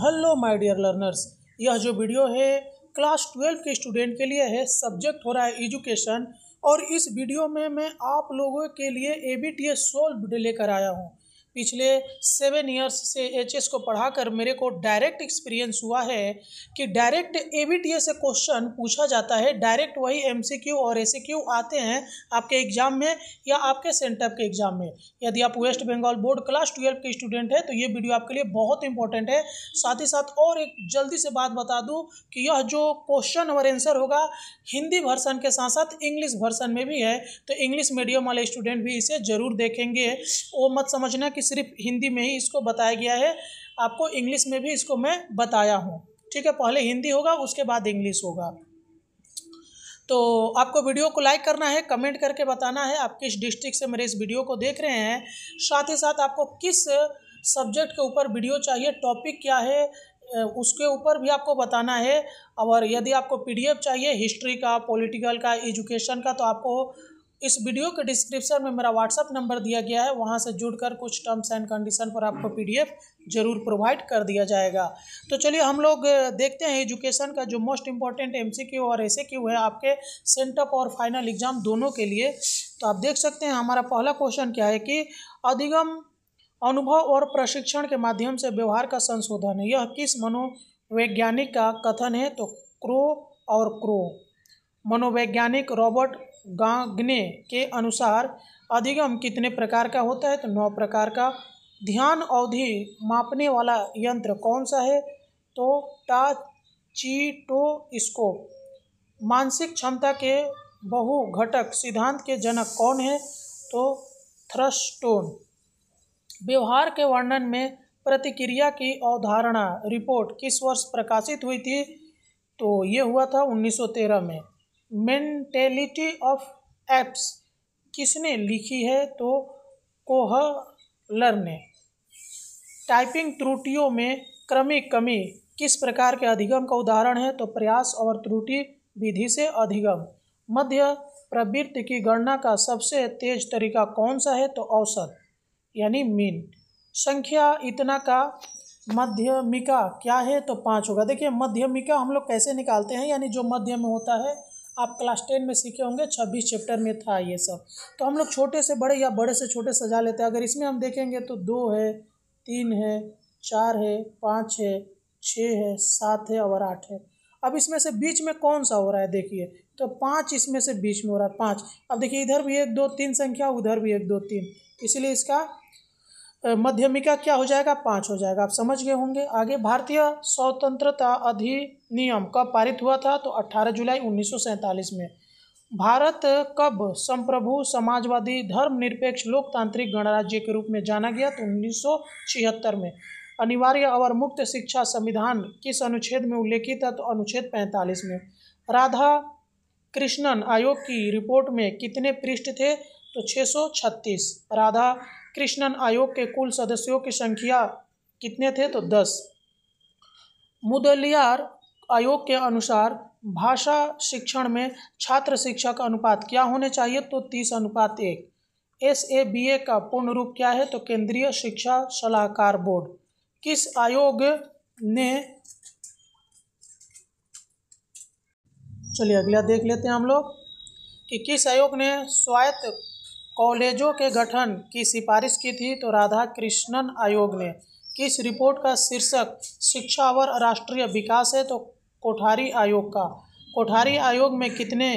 hello my dear learners यह जो video है क्लास ट्वेल्व के स्टूडेंट के लिए है सब्जेक्ट हो रहा है एजुकेशन और इस वीडियो में मैं आप लोगों के लिए A B T S solve लेकर आया हूँ पिछले सेवन ईयर्स से एचएस को पढ़ाकर मेरे को डायरेक्ट एक्सपीरियंस हुआ है कि डायरेक्ट ए से क्वेश्चन पूछा जाता है डायरेक्ट वही एम और एस आते हैं आपके एग्जाम में या आपके सेंटअप के एग्जाम में यदि आप West Bengal board class twelve के स्टूडेंट हैं तो ये वीडियो आपके लिए बहुत इंपॉर्टेंट है साथ ही साथ और एक जल्दी से बात बता दूँ कि यह जो क्वेश्चन और आंसर होगा हिंदी वर्सन के साथ साथ इंग्लिश वर्सन में भी है तो इंग्लिश मीडियम वाले स्टूडेंट भी इसे ज़रूर देखेंगे वो मत समझना कि सिर्फ हिंदी में ही इसको बताया गया है आपको इंग्लिश में भी इसको मैं बताया हूँ ठीक है पहले हिंदी होगा उसके बाद इंग्लिश होगा तो आपको वीडियो को लाइक करना है कमेंट करके बताना है आप किस डिस्ट्रिक्ट से मेरे इस वीडियो को देख रहे हैं साथ ही साथ आपको किस सब्जेक्ट के ऊपर वीडियो चाहिए टॉपिक क्या है उसके ऊपर भी आपको बताना है और यदि आपको पीडीएफ चाहिए हिस्ट्री का पॉलिटिकल का एजुकेशन का तो आपको इस वीडियो के डिस्क्रिप्शन में मेरा व्हाट्सअप नंबर दिया गया है वहाँ से जुड़कर कुछ टर्म्स एंड कंडीशन पर आपको पीडीएफ ज़रूर प्रोवाइड कर दिया जाएगा तो चलिए हम लोग देखते हैं एजुकेशन का जो मोस्ट इम्पॉर्टेंट एमसीक्यू और क्यू है आपके सेंटअप और फाइनल एग्ज़ाम दोनों के लिए तो आप देख सकते हैं हमारा पहला क्वेश्चन क्या है कि अधिगम अनुभव और प्रशिक्षण के माध्यम से व्यवहार का संशोधन यह किस मनोवैज्ञानिक का कथन है तो क्रो और क्रो मनोवैज्ञानिक रॉबर्ट गांगने के अनुसार अधिगम कितने प्रकार का होता है तो नौ प्रकार का ध्यान अवधि मापने वाला यंत्र कौन सा है तो टा टो स्कोप मानसिक क्षमता के बहु घटक सिद्धांत के जनक कौन है तो थ्रस्टोन व्यवहार के वर्णन में प्रतिक्रिया की अवधारणा रिपोर्ट किस वर्ष प्रकाशित हुई थी तो ये हुआ था 1913 में मेंटेलिटी ऑफ एप्स किसने लिखी है तो कोहलर ने टाइपिंग त्रुटियों में क्रमिक कमी किस प्रकार के अधिगम का उदाहरण है तो प्रयास और त्रुटि विधि से अधिगम मध्य प्रवृत्ति की गणना का सबसे तेज तरीका कौन सा है तो औसत यानी मीन संख्या इतना का मध्यमिका क्या है तो पाँच होगा देखिए मध्यमिका हम लोग कैसे निकालते हैं यानी जो मध्य में होता है आप क्लास टेन में सीखे होंगे छब्बीस चैप्टर में था ये सब तो हम लोग छोटे से बड़े या बड़े से छोटे सजा लेते हैं अगर इसमें हम देखेंगे तो दो है तीन है चार है पाँच है छः है सात है और आठ है अब इसमें से बीच में कौन सा हो रहा है देखिए तो पाँच इसमें से बीच में हो रहा है पाँच अब देखिए इधर भी एक दो तीन संख्या उधर भी एक दो तीन इसलिए इसका मध्यमिका क्या हो जाएगा पाँच हो जाएगा आप समझ गए होंगे आगे भारतीय स्वतंत्रता अधिनियम कब पारित हुआ था तो 18 जुलाई 1947 में भारत कब संप्रभु समाजवादी धर्मनिरपेक्ष लोकतांत्रिक गणराज्य के रूप में जाना गया तो उन्नीस में अनिवार्य और मुक्त शिक्षा संविधान किस अनुच्छेद में उल्लेखित है तो अनुच्छेद 45 में राधा कृष्णन आयोग की रिपोर्ट में कितने पृष्ठ थे तो 636 राधा कृष्णन आयोग के कुल सदस्यों की संख्या कितने थे तो दस मुदलियार आयोग के अनुसार भाषा शिक्षण में छात्र शिक्षा का अनुपात क्या होने चाहिए तो तीस अनुपात एक एस ए बी ए का पूर्ण रूप क्या है तो केंद्रीय शिक्षा सलाहकार बोर्ड किस आयोग ने चलिए अगला देख लेते हैं हम लोग कि किस आयोग ने स्वायत्त कॉलेजों के गठन की सिफारिश की थी तो राधा कृष्णन आयोग ने किस रिपोर्ट का शीर्षक शिक्षा और राष्ट्रीय विकास है तो कोठारी आयोग का कोठारी आयोग में कितने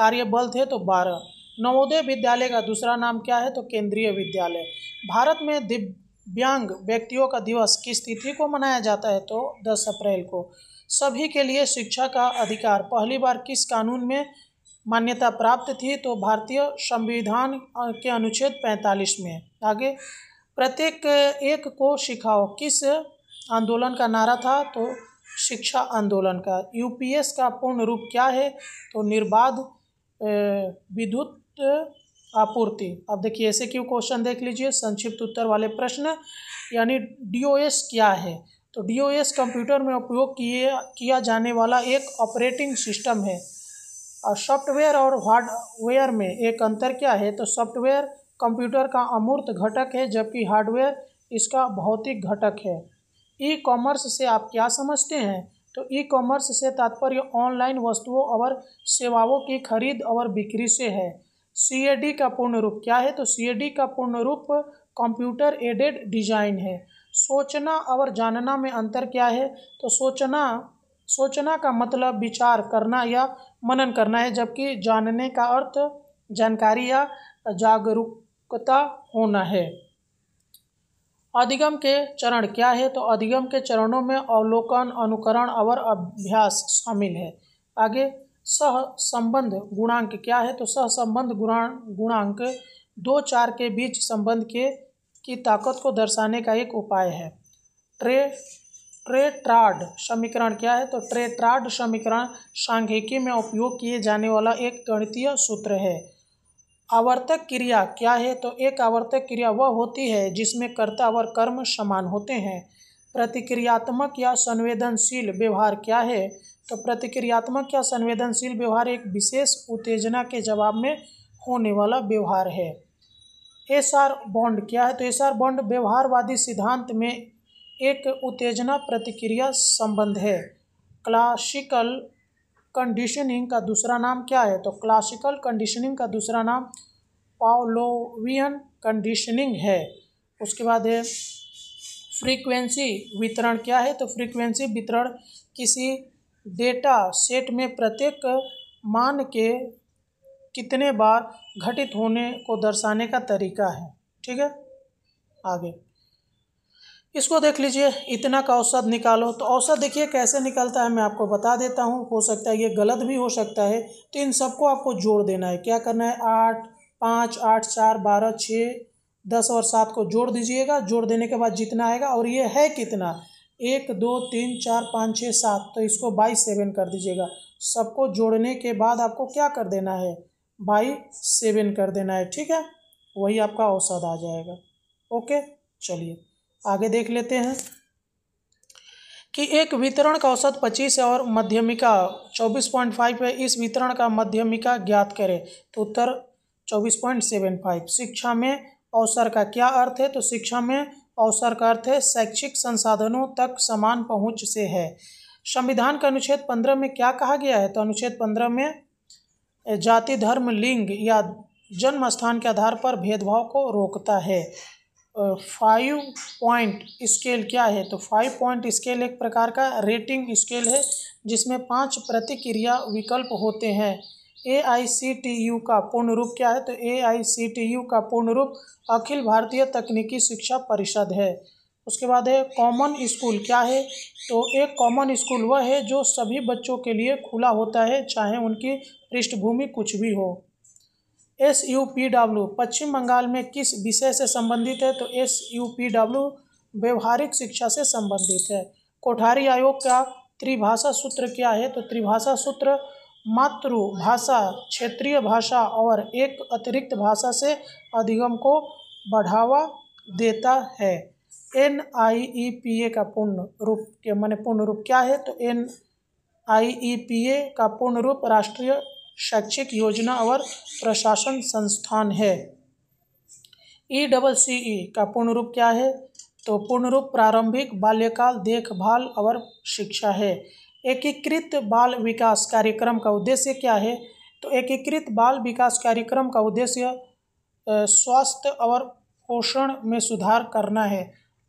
कार्यबल थे तो बारह नवोदय विद्यालय का दूसरा नाम क्या है तो केंद्रीय विद्यालय भारत में दिव्यांग व्यक्तियों का दिवस किस तिथि को मनाया जाता है तो दस अप्रैल को सभी के लिए शिक्षा का अधिकार पहली बार किस कानून में मान्यता प्राप्त थी तो भारतीय संविधान के अनुच्छेद 45 में आगे प्रत्येक एक को सिखाओ किस आंदोलन का नारा था तो शिक्षा आंदोलन का यूपीएस का पूर्ण रूप क्या है तो निर्बाध विद्युत आपूर्ति अब देखिए ऐसे क्यों क्वेश्चन देख लीजिए संक्षिप्त उत्तर वाले प्रश्न यानी डीओएस क्या है तो डीओएस कंप्यूटर में उपयोग किए किया जाने वाला एक ऑपरेटिंग सिस्टम है सॉफ्टवेयर और हार्डवेयर में एक अंतर क्या है तो सॉफ्टवेयर कंप्यूटर का अमूर्त घटक है जबकि हार्डवेयर इसका भौतिक घटक है ई कॉमर्स से आप क्या समझते हैं तो ई कॉमर्स से तात्पर्य ऑनलाइन वस्तुओं और सेवाओं की खरीद और बिक्री से है सी का पूर्ण रूप क्या है तो सी का पूर्ण रूप कंप्यूटर एडेड डिजाइन है सोचना और जानना में अंतर क्या है तो सोचना सोचना का मतलब विचार करना या मनन करना है जबकि जानने का अर्थ जानकारी या जागरूकता होना है अधिगम के चरण क्या है तो अधिगम के चरणों में अवलोकन अनुकरण और अभ्यास शामिल है आगे सह संबंध गुणांक क्या है तो सह संबंध गुणांक दो चार के बीच संबंध के की ताकत को दर्शाने का एक उपाय है ट्रे ट्रेट्राड समीकरण क्या है तो ट्रेट्राड समीकरण सांख्यिकी में उपयोग किए जाने वाला एक गणितीय सूत्र है आवर्तक क्रिया क्या है तो एक आवर्तक क्रिया वह होती है जिसमें कर्ता और कर्म समान होते हैं प्रतिक्रियात्मक या संवेदनशील व्यवहार क्या है तो प्रतिक्रियात्मक या संवेदनशील व्यवहार एक विशेष उत्तेजना के जवाब में होने वाला व्यवहार है एस आर बॉन्ड क्या है तो एस आर बॉन्ड व्यवहारवादी सिद्धांत में एक उत्तेजना प्रतिक्रिया संबंध है क्लासिकल कंडीशनिंग का दूसरा नाम क्या है तो क्लासिकल कंडीशनिंग का दूसरा नाम पाओलोवियन कंडीशनिंग है उसके बाद है फ्रीक्वेंसी वितरण क्या है तो फ्रीक्वेंसी वितरण किसी डेटा सेट में प्रत्येक मान के कितने बार घटित होने को दर्शाने का तरीका है ठीक है आगे इसको देख लीजिए इतना का औसत निकालो तो औसत देखिए कैसे निकलता है मैं आपको बता देता हूँ हो सकता है ये गलत भी हो सकता है तो इन सबको आपको जोड़ देना है क्या करना है आठ पाँच आठ चार बारह छः दस और सात को जोड़ दीजिएगा जोड़ देने के बाद जितना आएगा और ये है कितना एक दो तीन चार पाँच छः सात तो इसको बाई सेवन कर दीजिएगा सबको जोड़ने के बाद आपको क्या कर देना है बाई सेवन कर देना है ठीक है वही आपका औसत आ जाएगा ओके चलिए आगे देख लेते हैं कि एक वितरण का औसत 25 है और मध्यमिका 24.5 है इस वितरण का मध्यमिका ज्ञात करें तो उत्तर 24.75 शिक्षा में अवसर का क्या अर्थ है तो शिक्षा में अवसर का अर्थ है शैक्षिक संसाधनों तक समान पहुंच से है संविधान का अनुच्छेद पंद्रह में क्या कहा गया है तो अनुच्छेद पंद्रह में जाति धर्म लिंग या जन्म स्थान के आधार पर भेदभाव को रोकता है फाइव पॉइंट स्केल क्या है तो फाइव पॉइंट स्केल एक प्रकार का रेटिंग स्केल है जिसमें पांच प्रतिक्रिया विकल्प होते हैं ए आई सी टी यू का पूर्ण रूप क्या है तो ए आई सी टी यू का पूर्ण रूप अखिल भारतीय तकनीकी शिक्षा परिषद है उसके बाद है कॉमन स्कूल क्या है तो एक कॉमन स्कूल वह है जो सभी बच्चों के लिए खुला होता है चाहे उनकी पृष्ठभूमि कुछ भी हो S U P W Paschim Bengal में किस विषय से संबंधित है तो एस यू पी डब्ल्यू व्यवहारिक शिक्षा से संबंधित है कोठारी आयोग का त्रिभाषा सूत्र क्या है तो त्रिभाषा सूत्र मातृभाषा क्षेत्रीय भाषा और एक अतिरिक्त भाषा से अधिगम को बढ़ावा देता है N I E P A का पूर्ण रूप के मैंने पूर्ण रूप क्या है तो N I E P A का पूर्ण रूप राष्ट्रीय शैक्षिक योजना और प्रशासन संस्थान है ई डबल सी ई का पूर्ण रूप क्या है तो पूर्ण रूप प्रारंभिक बाल्यकाल देखभाल और शिक्षा है एकीकृत बाल विकास कार्यक्रम का उद्देश्य क्या है तो एकीकृत बाल विकास कार्यक्रम का उद्देश्य स्वास्थ्य और पोषण में सुधार करना है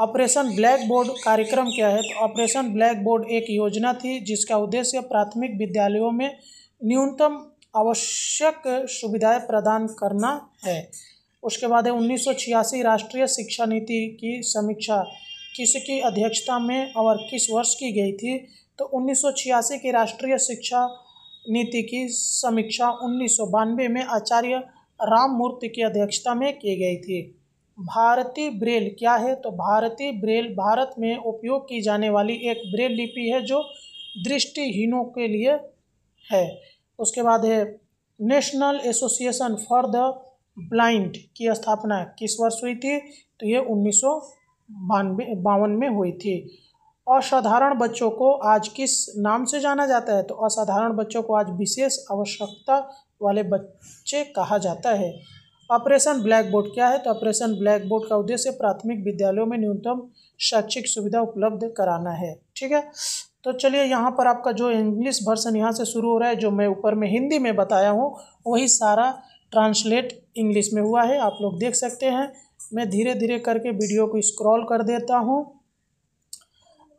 ऑपरेशन ब्लैक बोर्ड कार्यक्रम क्या है तो ऑपरेशन ब्लैक बोर्ड एक योजना थी जिसका उद्देश्य प्राथमिक विद्यालयों में न्यूनतम आवश्यक सुविधाएं प्रदान करना है उसके बाद है उन्नीस राष्ट्रीय शिक्षा नीति की समीक्षा किसकी अध्यक्षता में और किस वर्ष की गई थी तो उन्नीस की राष्ट्रीय शिक्षा नीति की समीक्षा उन्नीस में आचार्य राममूर्ति की अध्यक्षता में की गई थी भारतीय ब्रेल क्या है तो भारतीय ब्रेल भारत में उपयोग की जाने वाली एक ब्रेल लिपि है जो दृष्टिहीनों के लिए है उसके बाद है national association for the blind की स्थापना किस वर्ष हुई थी तो ये उन्नीस सौ बावन में हुई थी असाधारण बच्चों को आज किस नाम से जाना जाता है तो असाधारण बच्चों को आज विशेष आवश्यकता वाले बच्चे कहा जाता है ऑपरेशन ब्लैक बोर्ड क्या है तो ऑपरेशन ब्लैक बोर्ड का उद्देश्य प्राथमिक विद्यालयों में न्यूनतम शैक्षिक सुविधा उपलब्ध कराना है ठीक है तो चलिए यहाँ पर आपका जो इंग्लिश वर्सन यहाँ से शुरू हो रहा है जो मैं ऊपर में हिंदी में बताया हूँ वही सारा ट्रांसलेट इंग्लिश में हुआ है आप लोग देख सकते हैं मैं धीरे धीरे करके वीडियो को स्क्रॉल कर देता हूँ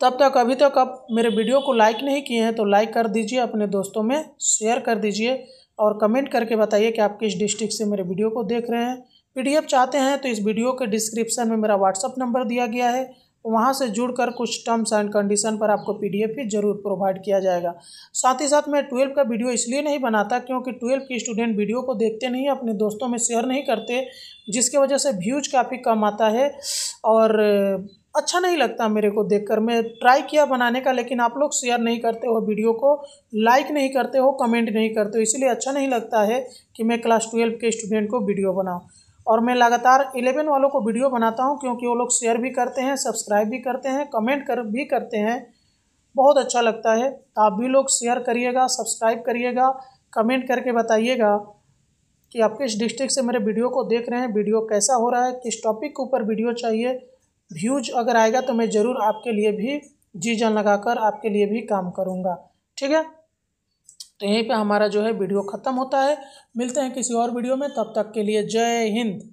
तब तक अभी तक आप मेरे वीडियो को लाइक नहीं किए हैं तो लाइक कर दीजिए अपने दोस्तों में शेयर कर दीजिए और कमेंट करके बताइए कि आप किस डिस्ट्रिक्ट से मेरे वीडियो को देख रहे हैं पीडीएफ चाहते हैं तो इस वीडियो के डिस्क्रिप्शन में मेरा व्हाट्सअप नंबर दिया गया है वहाँ से जुड़कर कुछ टर्म्स एंड कंडीशन पर आपको पीडीएफ भी जरूर प्रोवाइड किया जाएगा साथ ही साथ मैं ट्वेल्व का वीडियो इसलिए नहीं बनाता क्योंकि ट्वेल्व की स्टूडेंट वीडियो को देखते नहीं अपने दोस्तों में शेयर नहीं करते जिसके वजह से व्यूज काफ़ी कम आता है और अच्छा नहीं लगता मेरे को देखकर मैं ट्राई किया बनाने का लेकिन आप लोग शेयर नहीं करते हो वीडियो को लाइक नहीं करते हो कमेंट नहीं करते हो इसलिए अच्छा नहीं लगता है कि मैं क्लास ट्वेल्व के स्टूडेंट को वीडियो बनाऊँ और मैं लगातार इलेवन वालों को वीडियो बनाता हूँ क्योंकि वो लोग शेयर भी करते हैं सब्सक्राइब भी करते हैं कमेंट कर भी करते हैं बहुत अच्छा लगता है तो आप भी लोग शेयर करिएगा सब्सक्राइब करिएगा कमेंट करके बताइएगा कि आप किस डिस्ट्रिक्ट से मेरे वीडियो को देख रहे हैं वीडियो कैसा हो रहा है किस टॉपिक के ऊपर वीडियो चाहिए व्यूज अगर आएगा तो मैं ज़रूर आपके लिए भी जी जान लगा आपके लिए भी काम करूँगा ठीक है तो यहीं पे हमारा जो है वीडियो ख़त्म होता है मिलते हैं किसी और वीडियो में तब तक के लिए जय हिंद